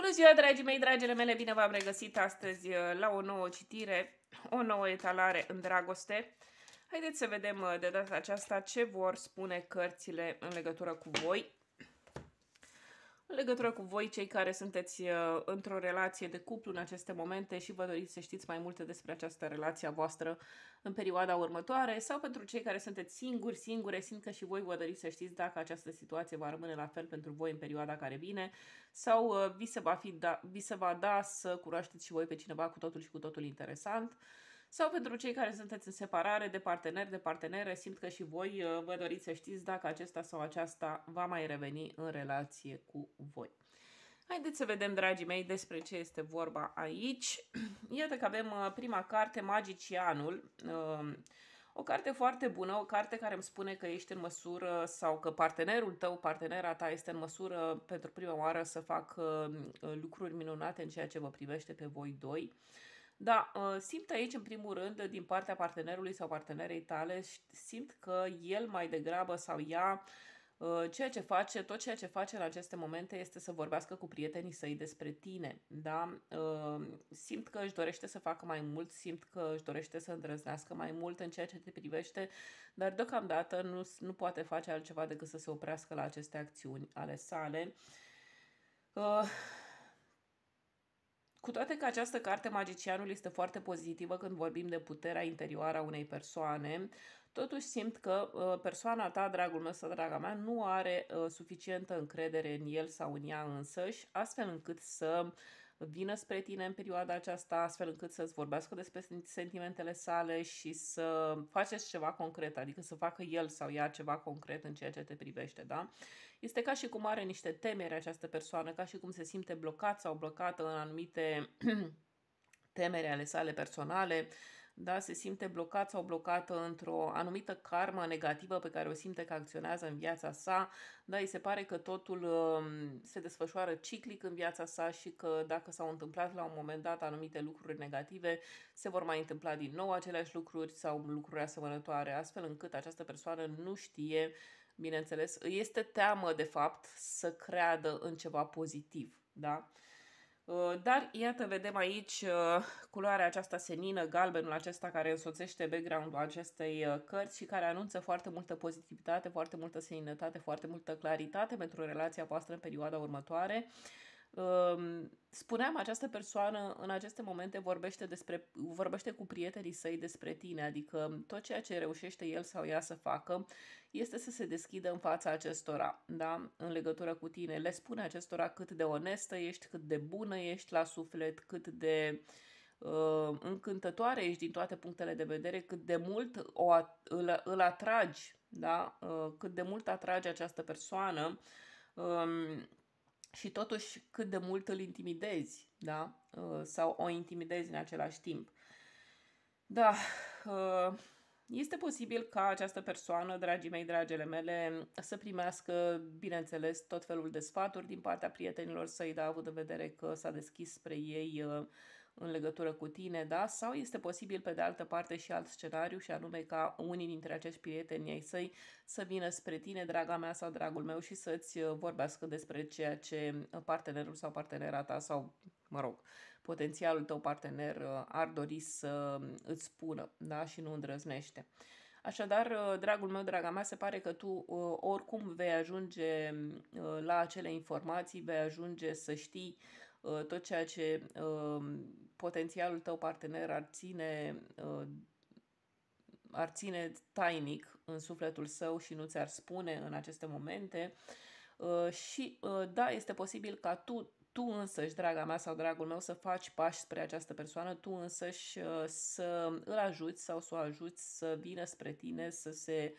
Bună ziua, dragii mei, dragile mele, bine v-am regăsit astăzi uh, la o nouă citire, o nouă etalare în dragoste. Haideți să vedem uh, de data aceasta ce vor spune cărțile în legătură cu voi în legătură cu voi, cei care sunteți uh, într-o relație de cuplu în aceste momente și vă doriți să știți mai multe despre această relație a voastră în perioada următoare sau pentru cei care sunteți singuri, singure, simt că și voi vă doriți să știți dacă această situație va rămâne la fel pentru voi în perioada care vine sau uh, vi se va, fi da, vi se va da să cunoașteți și voi pe cineva cu totul și cu totul interesant. Uh, sau pentru cei care sunteți în separare de parteneri, de partenere, simt că și voi uh, vă doriți să știți dacă acesta sau aceasta va mai reveni în relație cu voi. Haideți să vedem, dragii mei, despre ce este vorba aici. Iată că avem uh, prima carte, Magicianul. Um, o carte foarte bună, o carte care îmi spune că ești în măsură sau că partenerul tău, partenera ta este în măsură pentru prima oară să facă uh, lucruri minunate în ceea ce vă privește pe voi doi. Uh, da, uh, simt aici, în primul rând, din partea partenerului sau partenerei tale, simt că el mai degrabă sau ea, uh, ceea ce face, tot ceea ce face în aceste momente este să vorbească cu prietenii săi despre tine. Da? Uh, simt că își dorește să facă mai mult, simt că își dorește să îndrăznească mai mult în ceea ce te privește, dar deocamdată nu, nu poate face altceva decât să se oprească la aceste acțiuni ale sale. Uh, cu toate că această carte Magicianul este foarte pozitivă când vorbim de puterea interioară a unei persoane, totuși simt că uh, persoana ta, dragul meu sau draga mea, nu are uh, suficientă încredere în el sau în ea însăși, astfel încât să uh, vină spre tine în perioada aceasta, astfel încât să-ți vorbească despre sentimentele sale și să faceți ceva concret, adică să facă el sau ea ceva concret în ceea ce te privește, da? Este ca și cum are niște temeri această persoană, ca și cum se simte blocat sau blocată în anumite temeri ale sale personale, uh, da, se simte blocat sau blocată într-o anumită karmă negativă pe care o simte că acționează în viața sa, da, îi se pare că totul um, se desfășoară ciclic în viața sa și că dacă s-au întâmplat la un moment dat anumite lucruri negative, se vor mai întâmpla din nou aceleași lucruri sau lucruri asemănătoare, astfel încât această persoană nu știe bineînțeles, este teamă, de fapt, să creadă în ceva pozitiv, da? Uh, dar iată, vedem aici uh, culoarea aceasta senină, galbenul acesta care însoțește background-ul acestei uh, cărți și care anunță foarte multă pozitivitate, foarte multă seninătate, foarte multă claritate pentru relația voastră în perioada următoare. Spuneam, această persoană în aceste momente vorbește, despre, vorbește cu prietenii săi despre tine, adică tot ceea ce reușește el sau ea să facă este să se deschidă în fața acestora, da? în legătură cu tine. Le spune acestora cât de onestă ești, cât de bună ești la suflet, cât de uh, încântătoare ești din toate punctele de vedere, cât de mult o, îl, îl atragi, da? uh, cât de mult atragi această persoană. Um, și totuși cât de mult îl intimidezi, da? Uh, sau o intimidezi în același timp. Da, uh, este posibil ca această persoană, dragii mei, dragele mele, să primească, bineînțeles, tot felul de sfaturi din partea prietenilor săi, dar având în vedere că s-a deschis spre ei uh, în legătură cu tine, da? Sau este posibil, pe de altă parte, și alt scenariu, și anume ca unii dintre acești prieteni ai săi să vină spre tine, draga mea sau dragul meu, și să-ți uh, vorbească despre ceea ce uh, partenerul sau partenera ta sau, mă rog, potențialul tău partener uh, ar dori să um, îți spună, da? Și nu îndrăznește. Așadar, dragul meu, draga mea, se pare că tu oricum vei ajunge la acele informații, vei ajunge să știi tot ceea ce um, potențialul tău partener ar ține, uh, ar ține tainic în sufletul său și nu ți-ar spune în aceste momente. Uh, și uh, da, este posibil ca tu, tu însăși, draga mea sau dragul meu, să faci pași spre această persoană, tu însăși să îl ajuți sau să o ajuți să vină spre tine, să se uh,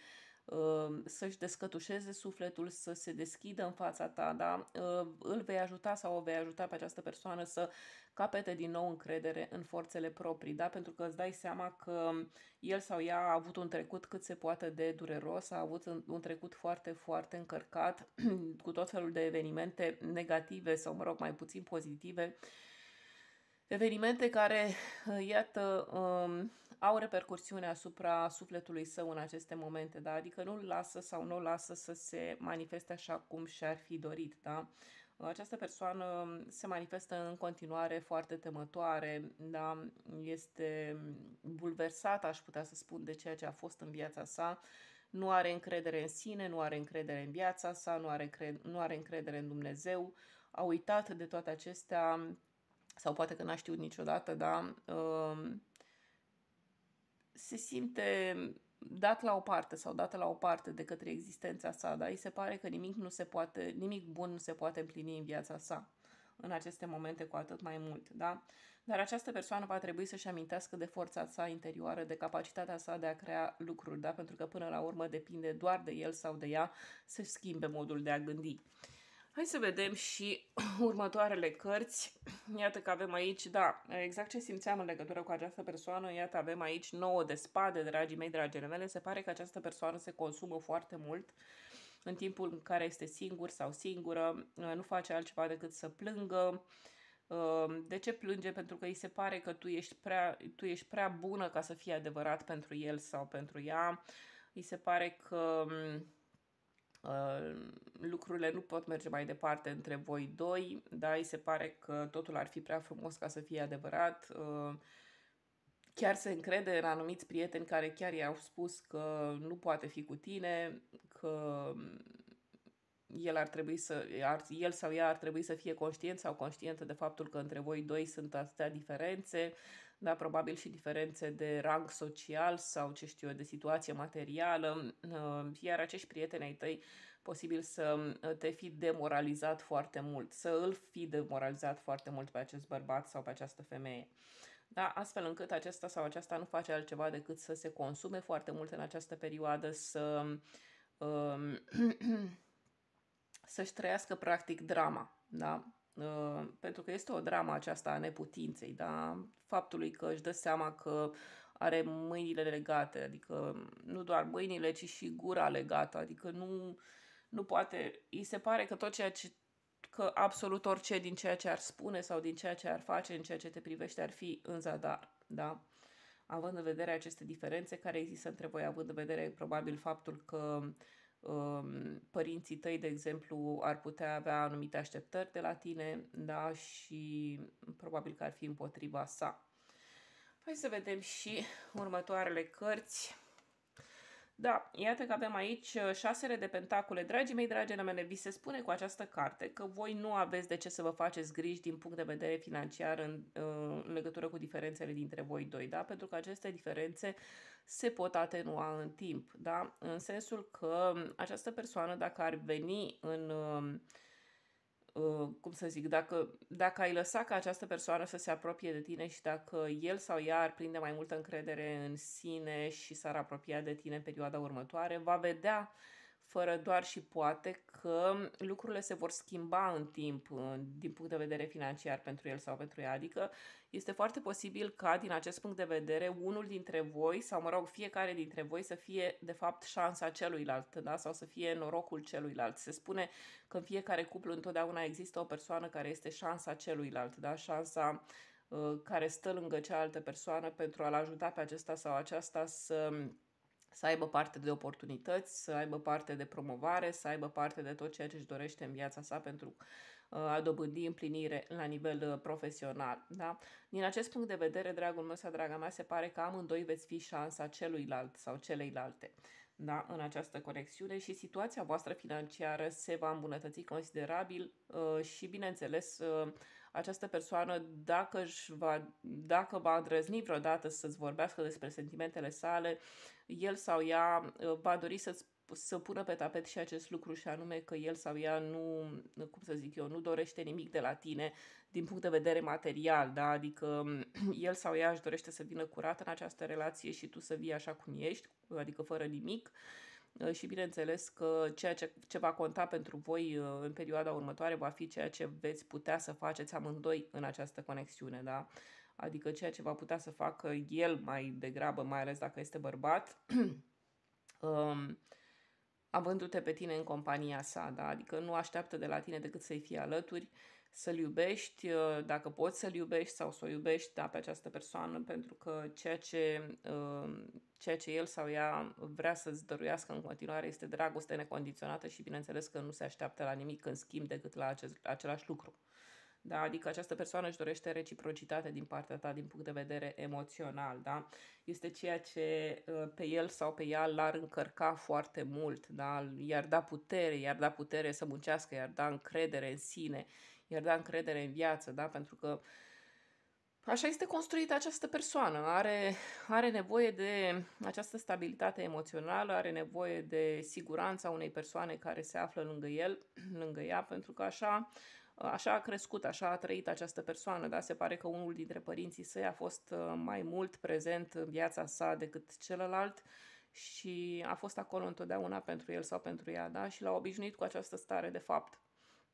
Um, să-și descătușeze sufletul, să se deschidă în fața ta, da? Um, îl vei ajuta sau o vei ajuta pe această persoană să capete din nou încredere în forțele proprii, da? pentru că îți dai seama că el sau ea a avut un trecut cât se poate de dureros, a avut un trecut foarte, foarte încărcat cu tot felul de evenimente negative sau, mă rog, mai puțin pozitive, evenimente care, iată, um, au repercursiune asupra sufletului său în aceste momente, da? adică nu-l lasă sau nu-l lasă să se manifeste așa cum și-ar fi dorit. Da? Această persoană se manifestă în continuare foarte temătoare, da? este bulversată, aș putea să spun, de ceea ce a fost în viața sa, nu are încredere în sine, nu are încredere în viața sa, nu are, cre- nu are încredere în Dumnezeu, a uitat de toate acestea, sau poate că n-a știut niciodată, da? Uh, se simte dat la o parte sau dată la o parte de către existența sa, dar îi se pare că nimic, nu se poate, nimic bun nu se poate împlini în viața sa în aceste momente cu atât mai mult, da? Dar această persoană va trebui să-și amintească de forța sa interioară, de capacitatea sa de a crea lucruri, da? Pentru că până la urmă depinde doar de el sau de ea să schimbe modul de a gândi. Hai să vedem și următoarele cărți. Iată că avem aici, da, exact ce simțeam în legătură cu această persoană, iată avem aici nouă de spade, dragii mei, dragile mele. Se pare că această persoană se consumă foarte mult în timpul în care este singur sau singură, ă, nu face altceva decât să plângă. Ă, de ce plânge? Pentru că îi se pare că tu ești prea, tu ești prea bună ca să fie adevărat pentru el sau pentru ea. Îi se pare că ă, lucrurile nu pot merge mai departe între voi doi, dar îi se pare că totul ar fi prea frumos ca să fie adevărat. Uh, chiar se încrede în anumiți prieteni care chiar i-au spus că nu poate fi cu tine, că el, ar trebui să, ar, el sau ea ar trebui să fie conștient sau conștientă de faptul că între voi doi sunt atâtea diferențe, da, probabil și diferențe de rang social sau, ce știu eu, de situație materială, uh, iar acești prieteni ai tăi posibil să uh, te fi demoralizat foarte mult, să îl fi demoralizat foarte mult pe acest bărbat sau pe această femeie. Da? Astfel încât acesta sau aceasta nu face altceva decât să se consume foarte mult în această perioadă, să um, să-și trăiască practic drama. Da? Uh, pentru că este o drama aceasta a neputinței, da? faptului că își dă seama că are mâinile legate, adică nu doar mâinile, ci și gura legată, adică nu nu poate, îi se pare că tot ceea ce că absolut orice din ceea ce ar spune sau din ceea ce ar face în ceea ce te privește ar fi în zadar, da? Având în vedere aceste diferențe care există între voi, având în vedere probabil faptul că um, părinții tăi, de exemplu, ar putea avea anumite așteptări de la tine, da? Și probabil că ar fi împotriva sa. Hai să vedem și următoarele cărți. Da, iată că avem aici uh, șasele de pentacule. Dragii mei, dragi, mele, vi se spune cu această carte că voi nu aveți de ce să vă faceți griji din punct de vedere financiar în, uh, în legătură cu diferențele dintre voi doi, da? Pentru că aceste diferențe se pot atenua în timp, da? În sensul că um, această persoană, dacă ar veni în um, Uh, cum să zic, dacă, dacă ai lăsa ca această persoană să se apropie de tine și dacă el sau ea ar prinde mai multă încredere în sine și s-ar apropia de tine în perioada următoare, va vedea uh, fără doar și poate că lucrurile se vor schimba în timp din punct de vedere financiar pentru el sau pentru ea. Adică este foarte posibil ca din acest punct de vedere unul dintre voi sau mă rog fiecare dintre voi să fie de fapt șansa celuilalt da? sau să fie norocul celuilalt. Se spune că în fiecare cuplu întotdeauna există o persoană care este șansa celuilalt, da? șansa uh, care stă lângă cealaltă persoană pentru a-l ajuta pe acesta sau aceasta să să aibă parte de oportunități, să aibă parte de promovare, să aibă parte de tot ceea ce își dorește în viața sa pentru uh, a dobândi împlinire la nivel uh, profesional. Da? Din acest punct de vedere, dragul meu sau draga mea, se pare că amândoi veți fi șansa celuilalt sau celeilalte da, în această conexiune și situația voastră financiară se va îmbunătăți considerabil uh, și, bineînțeles, această persoană, dacă, își va, dacă va îndrăzni vreodată să-ți vorbească despre sentimentele sale, el sau ea uh, va dori să-ți să pună pe tapet și acest lucru și anume că el sau ea nu, cum să zic eu, nu dorește nimic de la tine din punct de vedere material, da? adică el sau ea își dorește să vină curat în această relație și tu să vii așa cum ești, adică fără nimic. Uh, Uh, și bineînțeles că ceea ce, ce va conta pentru voi uh, în perioada următoare va fi ceea ce veți putea să faceți amândoi în această conexiune, da? Adică ceea ce va putea să facă el mai degrabă, mai ales dacă este bărbat, um, avându-te pe tine în compania sa, da? Adică nu așteaptă de la tine decât să-i fie alături, uh, să-l iubești, uh, dacă poți să-l iubești sau să o iubești da, pe această persoană, pentru că ceea ce, uh, ceea ce el sau ea vrea să-ți dăruiască în continuare este dragoste necondiționată și bineînțeles că nu se așteaptă la nimic în schimb decât la acest, același lucru. Da? Adică această persoană își dorește reciprocitate din partea ta din punct de vedere emoțional. Da? Este ceea ce uh, pe el sau pe ea l-ar încărca foarte mult, da? i-ar da putere, i-ar da putere să muncească, i-ar da încredere în sine, iar da încredere în viață, da? Pentru că așa este construită această persoană. Are, are nevoie de această stabilitate emoțională, are nevoie de siguranța unei persoane care se află lângă el, lângă ea, pentru că așa așa a crescut, așa a trăit această persoană, da? Se pare că unul dintre părinții săi a fost uh, mai mult prezent în viața sa decât celălalt și a fost acolo întotdeauna pentru el sau pentru ea, da? Și l-a obișnuit cu această stare de fapt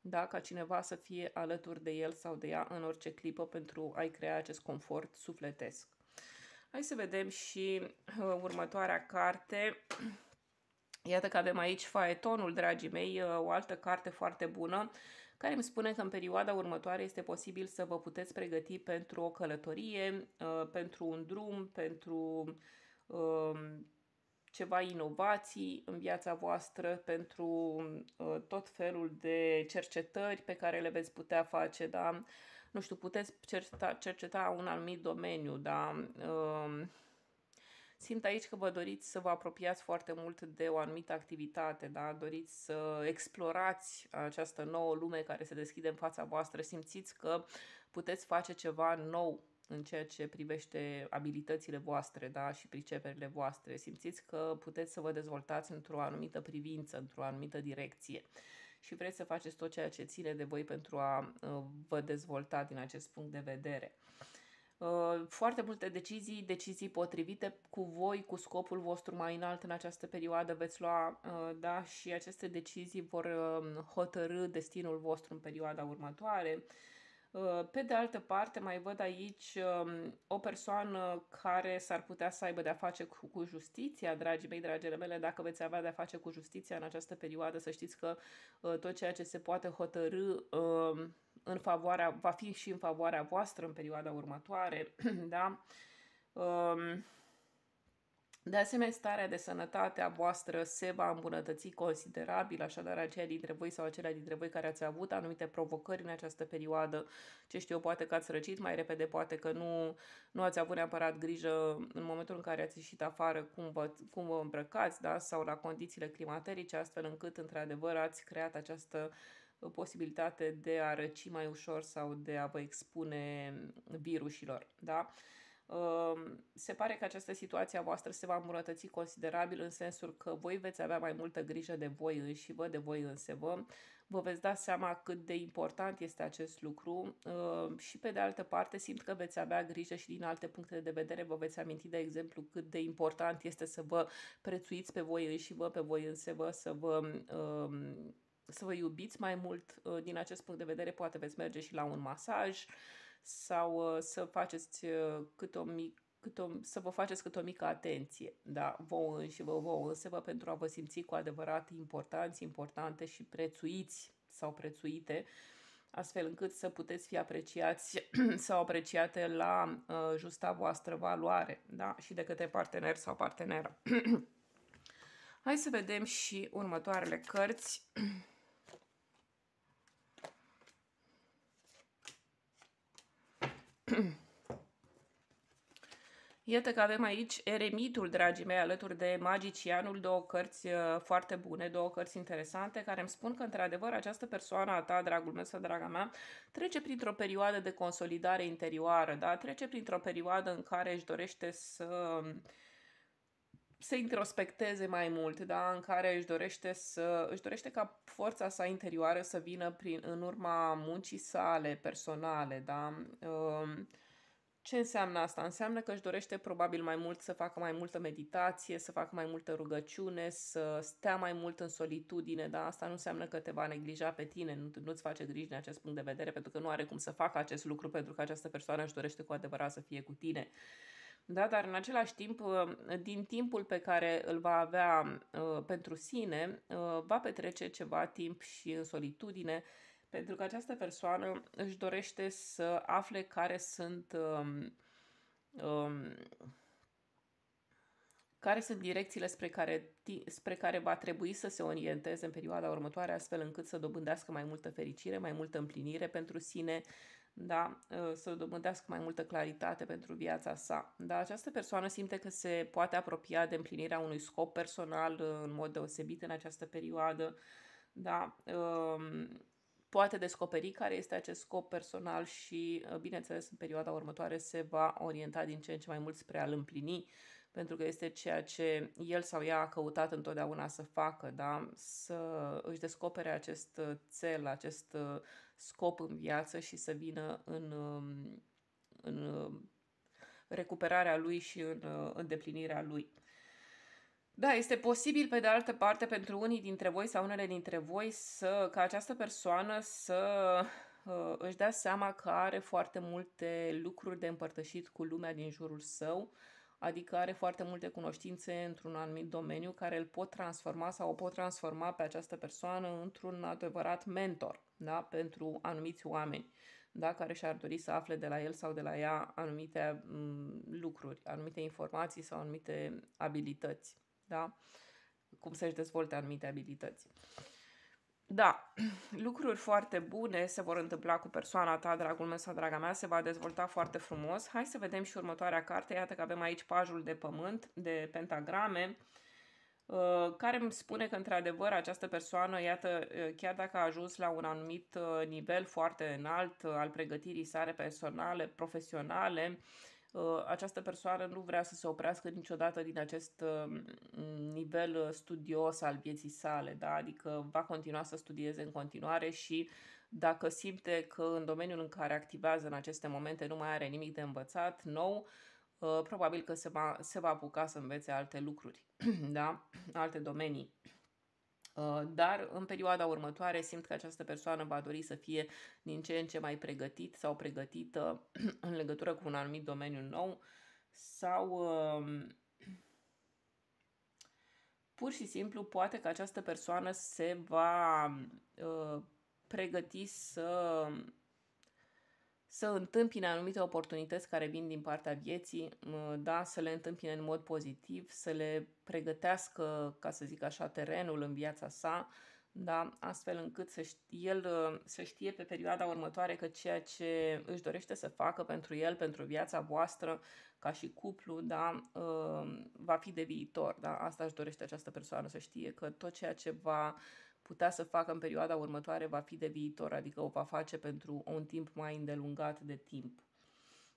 da? ca cineva să fie alături de el sau de ea în orice clipă pentru a-i crea acest confort sufletesc. Hai să vedem și uh, următoarea carte. Iată că avem aici Faetonul, dragii mei, uh, o altă carte foarte bună care îmi spune că în perioada următoare este posibil să vă puteți pregăti pentru o călătorie, uh, pentru un drum, pentru um, ceva inovații în viața voastră pentru uh, tot felul de cercetări pe care le veți putea face, da? Nu știu, puteți cerceta, cerceta un anumit domeniu, da? Um, simt aici că vă doriți să vă apropiați foarte mult de o anumită activitate, da? doriți să explorați această nouă lume care se deschide în fața voastră, simțiți că puteți face ceva nou în ceea ce privește abilitățile voastre da, și priceperile voastre. Simțiți că puteți să vă dezvoltați într-o anumită privință, într-o anumită direcție și vreți să faceți tot ceea ce ține de voi pentru a uh, vă dezvolta din acest punct de vedere. Uh, foarte multe decizii, decizii potrivite cu voi, cu scopul vostru mai înalt în această perioadă veți lua, uh, da, și aceste decizii vor hotărâ destinul vostru în perioada următoare Uh, pe de altă parte, mai văd aici um, o persoană care s-ar putea să aibă de-a face cu, justiția, dragii mei, dragile mele, dacă veți avea de-a face cu justiția în această perioadă, să știți că uh, tot ceea ce se poate hotărâ um, în favoarea, va fi și în favoarea voastră în perioada următoare, da? Um, de asemenea, starea de sănătate a voastră se va îmbunătăți considerabil, așadar aceia dintre voi sau acelea dintre voi care ați avut anumite provocări în această perioadă, ce știu eu, poate că ați răcit mai repede, poate că nu, nu ați avut neapărat grijă în momentul în care ați ieșit afară cum vă, cum vă îmbrăcați da? sau la condițiile climaterice, astfel încât, într-adevăr, ați creat această posibilitate de a răci mai ușor sau de a vă expune virusilor. Da? Ehm, se pare că această situație a voastră se va îmbunătăți considerabil în sensul că voi veți avea mai multă grijă de voi înși vă, de voi însă vă. Vă veți da seama cât de important este acest lucru ehm, și pe de altă parte simt că veți avea grijă și din alte puncte de vedere. Vă veți aminti, de exemplu, cât de important este să vă prețuiți pe voi înși vă, pe voi însă vă, să vă ehm, să vă iubiți mai mult din acest punct de vedere, poate veți merge și la un masaj, uh, sau uh, să faceți uh, cât o mic cât o, să vă faceți cât o mică atenție, da, vouă și vă vouă vă pentru a vă simți cu adevărat importanți, importante și prețuiți sau prețuite, astfel încât să puteți fi apreciați sau apreciate la uh, justa voastră valoare, da, și de către partener sau parteneră. Hai să vedem și următoarele cărți. Iată că avem aici Eremitul, dragii mei, alături de Magicianul, două cărți uh, foarte bune, două cărți interesante, care îmi spun că, într-adevăr, această persoană a ta, dragul meu sau draga mea, trece printr-o perioadă de consolidare interioară, da? trece printr-o perioadă în care își dorește să um, se introspecteze mai mult, da? în care își dorește, să, își dorește ca forța sa interioară să vină prin, în urma muncii sale personale. Da? Uh, ce înseamnă asta? Înseamnă că își dorește probabil mai mult să facă mai multă meditație, să facă mai multă rugăciune, să stea mai mult în solitudine, dar asta nu înseamnă că te va neglija pe tine, nu, nu-ți face griji din acest punct de vedere, pentru că nu are cum să facă acest lucru, pentru că această persoană își dorește cu adevărat să fie cu tine. Da, dar în același timp, ă, din timpul pe care îl va avea uh, pentru sine, uh, va petrece ceva timp și în solitudine, uh, pentru că această persoană își dorește să afle care sunt um, um, care sunt direcțiile spre care, spre care va trebui să se orienteze în perioada următoare, astfel încât să dobândească mai multă fericire, mai multă împlinire pentru sine, da, uh, să dobândească mai multă claritate pentru viața sa. Da, această persoană simte că se poate apropia de împlinirea unui scop personal uh, în mod deosebit în această perioadă. Da, um, poate descoperi care este acest scop personal și, uh, bineînțeles, în perioada următoare se va orienta din ce în ce mai mult spre a-l împlini, pentru că este ceea ce el sau ea a căutat întotdeauna să facă, da? să își descopere acest uh, cel, acest uh, scop în viață și să vină în, um, în recuperarea lui și în îndeplinirea lui. Da, este posibil pe de altă parte pentru unii dintre voi sau unele dintre voi să ca această persoană să uh, își dea seama că are foarte multe lucruri de împărtășit cu lumea din jurul său, adică are foarte multe cunoștințe într-un anumit domeniu care îl pot transforma sau o pot transforma pe această persoană într-un adevărat mentor da? pentru anumiți oameni da? care și-ar dori să afle de la el sau de la ea anumite m- mm, lucruri, anumite informații sau anumite abilități da? Cum să-și dezvolte anumite abilități. Da, lucruri foarte bune se vor întâmpla cu persoana ta, dragul meu sau draga mea, se va dezvolta foarte frumos. Hai să vedem și următoarea carte. Iată că avem aici pajul de pământ, de pentagrame, uh, care îmi spune că, într-adevăr, această persoană, iată, uh, chiar dacă a ajuns la un anumit uh, nivel foarte înalt al pregătirii sale personale, profesionale, Uh, această persoană nu vrea să se oprească niciodată din acest uh, nivel uh, studios al vieții sale, da? adică va continua să studieze în continuare și dacă simte că în domeniul în care activează în aceste momente nu mai are nimic de învățat nou, probabil că se va, se va apuca să învețe alte lucruri, da? alte domenii. Uh, dar în perioada următoare simt că această persoană va dori să fie din ce în ce mai pregătit sau pregătită în legătură cu un anumit domeniu nou sau um, pur și simplu poate că această persoană se va uh, pregăti să să întâmpine anumite oportunități care vin din partea vieții, da, să le întâmpine în mod pozitiv, să le pregătească, ca să zic așa, terenul în viața sa, da, astfel încât să știe, el să știe pe perioada următoare că ceea ce își dorește să facă pentru el, pentru viața voastră, ca și cuplu, da, ă, va fi de viitor, da, asta își dorește această persoană, să știe că tot ceea ce va putea să facă în perioada următoare va fi de viitor, adică o va face pentru un timp mai îndelungat de timp,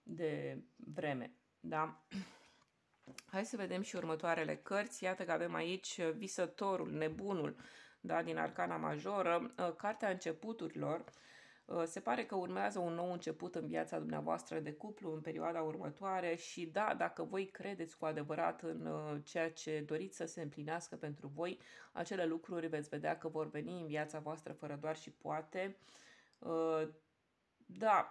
de vreme. Da? Hai să vedem și următoarele cărți. Iată că avem aici uh, Visătorul, Nebunul, da? din Arcana Majoră, uh, Cartea Începuturilor, uh, Uh, se pare că urmează un nou început în viața dumneavoastră de cuplu în perioada următoare și da, dacă voi credeți cu adevărat în uh, ceea ce doriți să se împlinească pentru voi, acele lucruri veți vedea că vor veni în viața voastră fără doar și poate. Uh, da,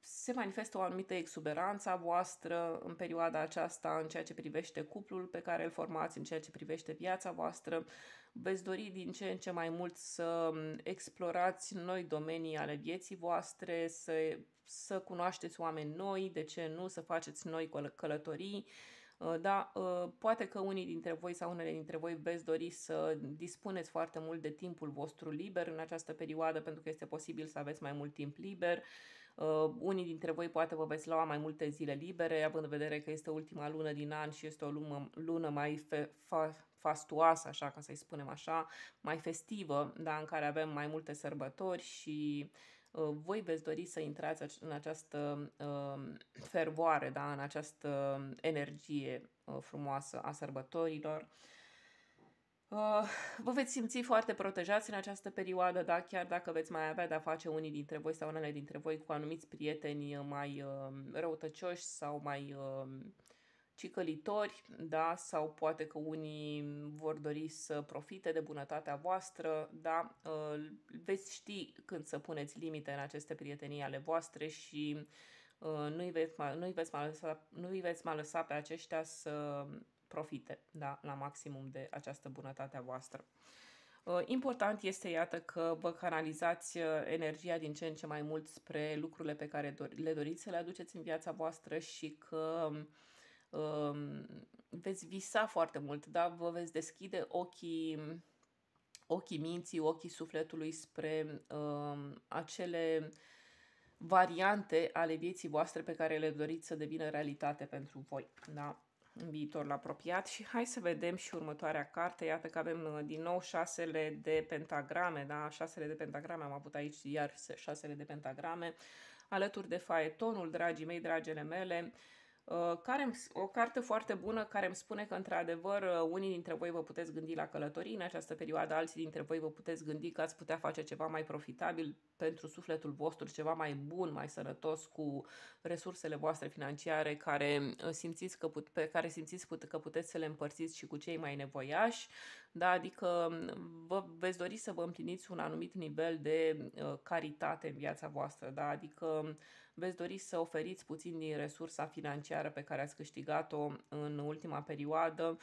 se manifestă o anumită exuberanță a voastră în perioada aceasta în ceea ce privește cuplul pe care îl formați, în ceea ce privește viața voastră veți dori din ce în ce mai mult să explorați noi domenii ale vieții voastre, să, să cunoașteți oameni noi, de ce nu, să faceți noi călătorii, uh, da, uh, poate că unii dintre voi sau unele dintre voi veți dori să dispuneți foarte mult de timpul vostru liber în această perioadă, pentru că este posibil să aveți mai mult timp liber. Uh, unii dintre voi poate vă veți lua mai multe zile libere, având în vedere că este ultima lună din an și este o lună, lună mai fe- fa- fastuoasă, așa ca să-i spunem așa, mai festivă, da, în care avem mai multe sărbători și uh, voi veți dori să intrați în această uh, fervoare, da, în această energie uh, frumoasă a sărbătorilor. Uh, vă veți simți foarte protejați în această perioadă, da? chiar dacă veți mai avea de-a face unii dintre voi sau unele dintre voi cu anumiți prieteni mai uh, răutăcioși sau mai uh, cicălitori, da, sau poate că unii vor dori să profite de bunătatea voastră, da, veți ști când să puneți limite în aceste prietenii ale voastre și uh, nu-i veți, nu-i veți, mai, lăsa, nu-i veți mai lăsa pe aceștia să profite da, la maximum de această bunătate a voastră. Uh, important este, iată, că vă canalizați uh, energia din ce în ce mai mult spre lucrurile pe care le doriți să le aduceți în viața voastră și că uh, veți visa foarte mult, da? Vă veți deschide ochii, ochii minții, ochii sufletului spre um, acele variante ale vieții voastre pe care le doriți să devină realitate pentru voi, da? În viitorul apropiat și hai să vedem și următoarea carte. Iată că avem uh, din nou șasele de pentagrame, da? Șasele de pentagrame, am avut aici iar șasele de pentagrame, alături de faetonul, dragii mei, dragele mele, uh, Uh, care, o carte foarte bună care îmi spune că, într-adevăr, uh, unii dintre voi vă puteți gândi la călătorii în această perioadă, alții dintre voi vă puteți gândi că ați putea face ceva mai profitabil pentru sufletul vostru, ceva mai bun, mai sănătos cu resursele voastre financiare care uh, simțiți că, put, pe care simțiți put, că puteți să le împărțiți și cu cei mai nevoiași, da? adică um, vă veți dori să vă împliniți un anumit nivel de uh, caritate în viața voastră, da? adică um, veți dori să oferiți puțin din resursa financiară pe care ați câștigat-o în ultima perioadă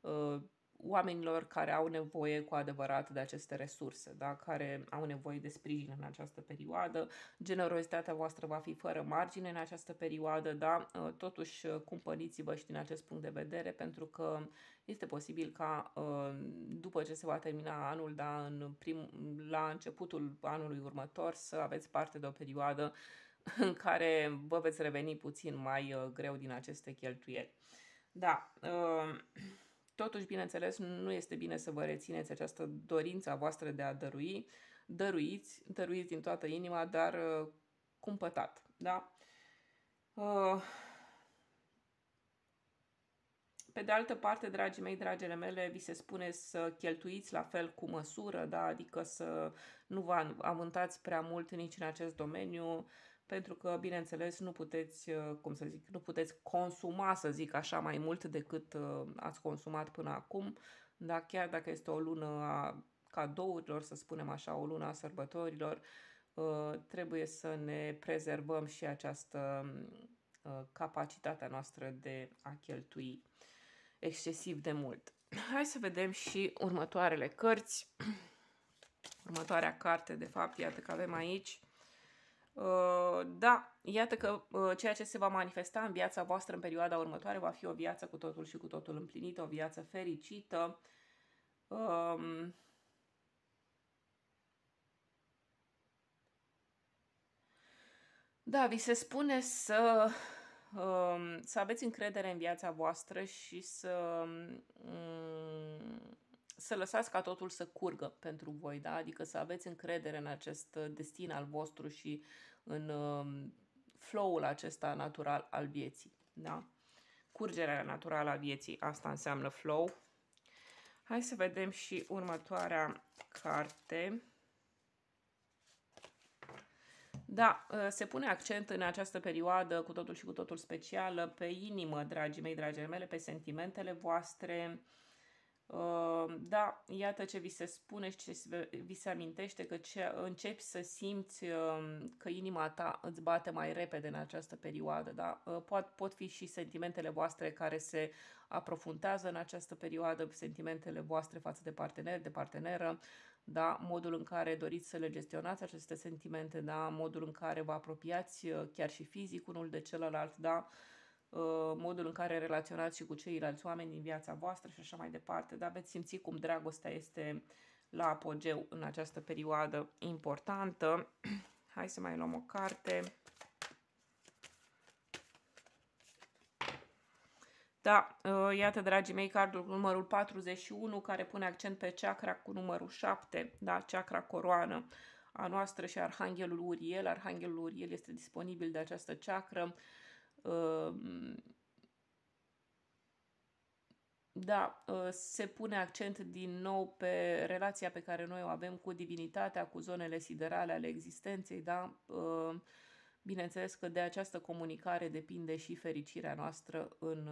uh, oamenilor care au nevoie cu adevărat de aceste resurse, da? care au nevoie de sprijin în această perioadă. Generozitatea voastră va fi fără margine în această perioadă, da? Uh, totuși uh, cumpăriți-vă și din acest punct de vedere, pentru că este posibil ca după ce se va termina anul, da, în prim, la începutul anului următor, să aveți parte de o perioadă în care vă veți reveni puțin mai uh, greu din aceste cheltuieli. Da, uh, totuși, bineînțeles, nu este bine să vă rețineți această dorință a voastră de a dărui. Dăruiți, dăruiți din toată inima, dar uh, cumpătat, da? Uh, pe de altă parte, dragii mei, dragele mele, vi se spune să cheltuiți la fel cu măsură, da? adică să nu vă avântați prea mult nici în acest domeniu, pentru că, bineînțeles, nu puteți, uh, cum să zic, nu puteți consuma, să zic așa, mai mult decât uh, ați consumat până acum, dar chiar dacă este o lună a cadourilor, să spunem așa, o lună a sărbătorilor, uh, trebuie să ne prezervăm și această capacitatea noastră de a cheltui excesiv de mult. Hai să vedem și următoarele cărți. Următoarea carte, de fapt, iată că avem aici Ă, da, iată că ă, ceea ce se va manifesta în viața voastră în perioada următoare va fi o viață cu totul și cu totul împlinită, o viață fericită. Um, da, vi se spune să, um, să aveți încredere în viața voastră și să um, să lăsați ca totul să curgă pentru voi, da? adică să aveți încredere în acest uh, destin al vostru și în um, flow-ul acesta natural al vieții. Da? Curgerea naturală a vieții, asta înseamnă flow. Hai să vedem și următoarea carte. Da, uh, se pune accent în această perioadă cu totul și cu totul specială pe inimă, dragii mei, dragile mele, pe sentimentele voastre, Uh, da, iată ce vi se spune și ce vi se amintește, că ce, începi să simți um, că inima ta îți bate mai repede în această perioadă. Da? Uh, pot, pot fi și sentimentele voastre care se aprofundează în această perioadă, sentimentele voastre față de partener, de parteneră, da? modul în care doriți să le gestionați aceste sentimente, da? modul în care vă apropiați uh, chiar și fizic unul de celălalt, da? Uh, Uh, modul în care relaționați și cu ceilalți oameni din viața voastră și așa mai departe, dar veți simți cum dragostea este la apogeu în această perioadă importantă. Hai să mai luăm o carte. Da, uh, iată, dragii mei, cardul cu numărul 41, care pune accent pe chakra cu numărul 7, da, chakra coroană a noastră și Arhanghelul Uriel. Arhanghelul Uriel este disponibil de această chakra Ehm, da, ehm, se pune accent din nou pe relația pe care noi o avem cu divinitatea, cu zonele siderale ale existenței, da? Ehm, bineînțeles că de această comunicare depinde și fericirea noastră în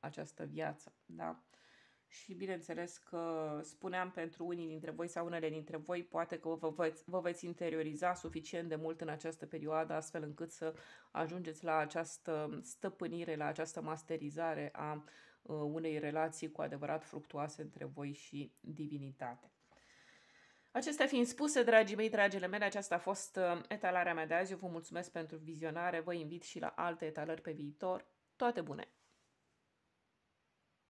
această viață, da? și bineînțeles că spuneam pentru unii dintre voi sau unele dintre voi, poate că vă veți, vă veți interioriza suficient de mult în această perioadă, astfel încât să ajungeți la această stăpânire, la această masterizare a uh, unei relații cu adevărat fructuoase între voi și divinitate. Acestea fiind spuse, dragii mei, dragile mele, aceasta a fost uh, etalarea mea de azi. Eu vă mulțumesc pentru vizionare, vă invit și la alte etalări pe viitor. Toate bune!